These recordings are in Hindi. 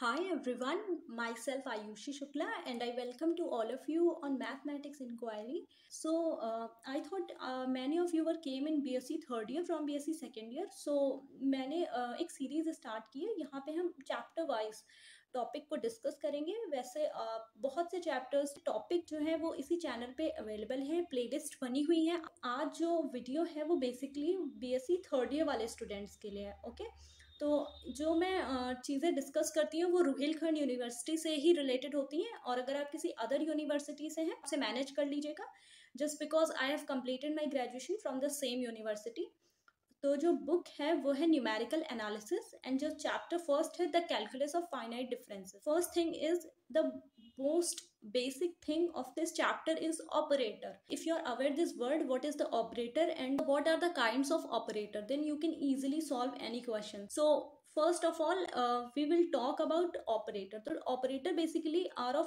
Hi everyone, myself Ayushi Shukla and I welcome to all of you on Mathematics Inquiry. So uh, I thought uh, many of you were came in BSc third year from BSc second year. So मैंने uh, एक सीरीज स्टार्ट की है यहाँ पे हम चैप्टर वाइज टॉपिक को डिस्कस करेंगे वैसे बहुत से चैप्टर्स टॉपिक जो है वो इसी चैनल पे अवेलेबल है प्लेलिस्ट बनी हुई है आज जो वीडियो है वो बेसिकली बीएससी थर्ड ईयर वाले स्टूडेंट्स के लिए है ओके okay? तो जो मैं चीज़ें डिस्कस करती हूँ वो रुहेलखंड यूनिवर्सिटी से ही रिलेटेड होती हैं और अगर आप किसी अदर यूनिवर्सिटी से हैं उसे मैनेज कर लीजिएगा just because I have completed my graduation from the same university तो जो बुक है वो है न्यूमेरिकल एनालिसिस एंड जो चैप्टर फर्स्ट है the calculus of finite differences first thing is the most basic thing of this chapter is operator if you are aware this word what is the operator and what are the kinds of operator then you can easily solve any question so first of all uh, we will talk about operator the operator basically are of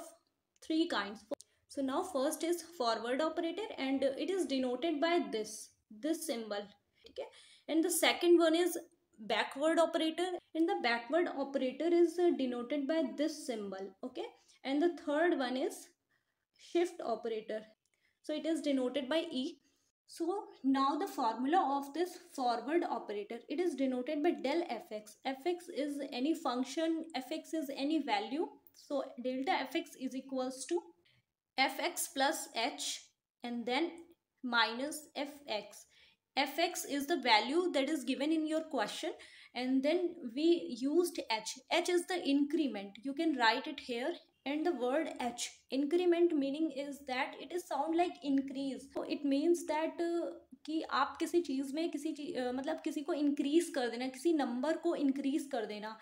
three kinds so now first is forward operator and it is denoted by this this symbol okay and the second one is backward operator and the backward operator is uh, denoted by this symbol okay and the third one is shift operator so it is denoted by e so now the formula of this forward operator, it is denoted by del fx. fx is any function, fx is any value. So delta fx is equals to fx plus h and then minus fx fx is the value that is given in your question and then we used h h is the increment you can write it here and the word h increment meaning is that it is sound like increase so it means that uh, कि आप किसी चीज़ में किसी चीज मतलब किसी को इंक्रीज कर देना किसी नंबर को इंक्रीज कर देना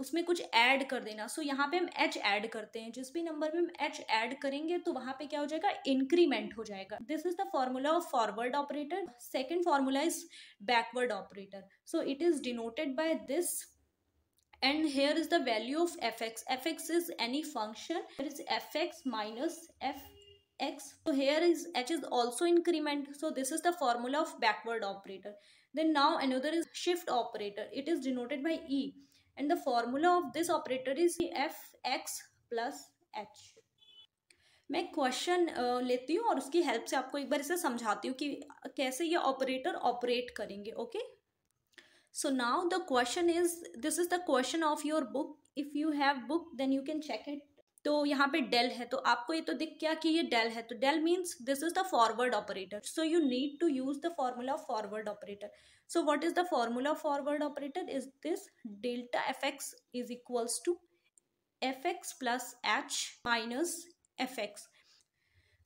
उसमें कुछ ऐड कर देना सो so, यहाँ पे हम एच ऐड करते हैं जिस भी नंबर में हम एच ऐड करेंगे तो वहाँ पे क्या हो जाएगा इंक्रीमेंट हो जाएगा this is the formula of forward operator second formula is backward operator so it is denoted by this is the value of F X F X is any function is F X minus F x so here is h is also increment so this is the formula of backward operator then now another is shift operator it is denoted by e and the formula of this operator is f x plus h मैं क्वेश्चन लेती हूँ और उसकी हेल्प से आपको एक बार इसे समझाती हूँ कि कैसे ये ऑपरेटर ऑपरेट करेंगे okay so now the question is this is the question of your book if you have book then you can check it तो यहाँ पे डेल है तो आपको ये तो दिख गया कि ये डेल है तो del means this is the forward operator so you need to use the formula of forward operator so what is the formula of forward operator is this delta F X is equals to F X plus H minus F X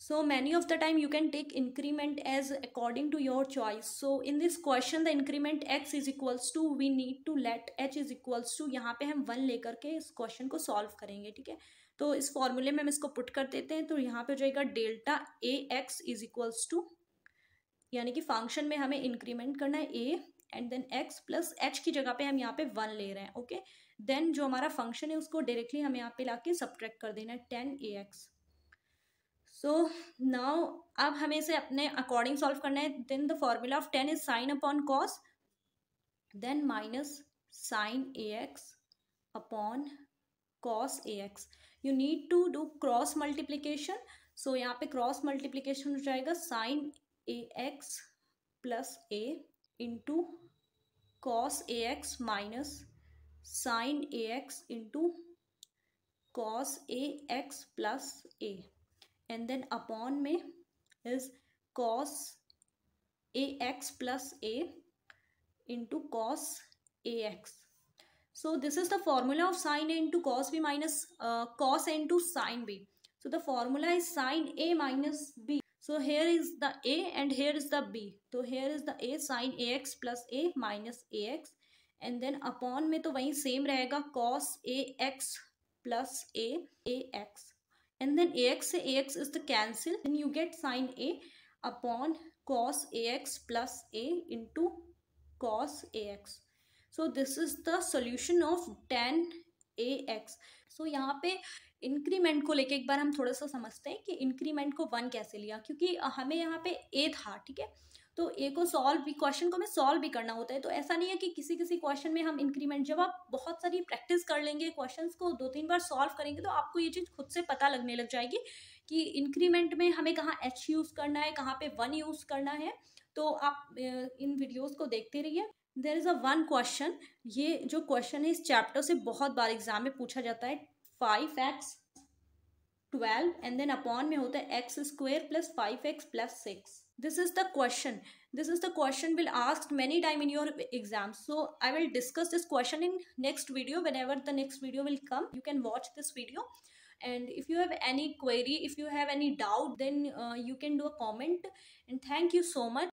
so many of the time you can take increment as according to your choice so in this question the increment X is equals to we need to let H is equals to यहाँ पे हम वन लेकर के इस क्वेश्चन को सॉल्व करेंगे ठीक है तो इस फॉर्मूले में हम इसको पुट कर देते हैं तो यहाँ पे हो जाएगा delta A X is equals to यानी कि फंक्शन में हमें इंक्रीमेंट करना है A and then X plus H की जगह पे हम यहाँ पे वन ले रहे हैं ओके देन जो हमारा फंक्शन है उसको डायरेक्टली हम यहाँ पे लाके सब्ट्रैक्ट कर देना है tan A X so now अब हमें इसे अपने अकॉर्डिंग सॉल्व करना है then the formula of tan is sine upon cos then minus sine A X upon cos A X you need to do cross multiplication so यहाँ पे क्रॉस मल्टीप्लीकेशन हो जाएगा sine A X plus A into cos A X minus sine A X into cos A X plus A and then upon में is cos A X plus A into cos A X So this is the formula of sine A into cos B minus uh, cos A into sine B. So the formula is sine A minus B. So here is the A and here is the B. So here is the A sine AX plus A minus AX. And then upon में तो वही सेम रहेगा cos A X plus A A X and then A X से A X is the cancel then you get sine A upon cos A X plus A into cos A X so this is the solution of tan A X so यहाँ पे इंक्रीमेंट को लेके एक बार हम थोड़ा सा समझते हैं कि इंक्रीमेंट को वन कैसे लिया क्योंकि हमें यहाँ पे ए था ठीक है तो ए को सॉल्व भी क्वेश्चन को हमें सॉल्व भी करना होता है तो ऐसा नहीं है कि किसी किसी क्वेश्चन में हम इंक्रीमेंट जब आप बहुत सारी प्रैक्टिस कर लेंगे क्वेश्चन को दो तीन बार सॉल्व करेंगे तो आपको ये चीज़ खुद से पता लगने लग जाएगी कि इंक्रीमेंट में हमें कहाँ एच यूज़ करना है कहाँ पे वन यूज़ करना है तो आप इन वीडियोज़ को देखते रहिए there is a one question ये जो क्वेश्चन है इस चैप्टर से बहुत बार एग्जाम में पूछा जाता है five X twelve and then upon में होता है X square plus five X plus six this is the question this is the question will ask many time in your exam so I will discuss this question in next video whenever the next video will come you can watch this video and if you have any query if you have any doubt then you can do a comment and thank you so much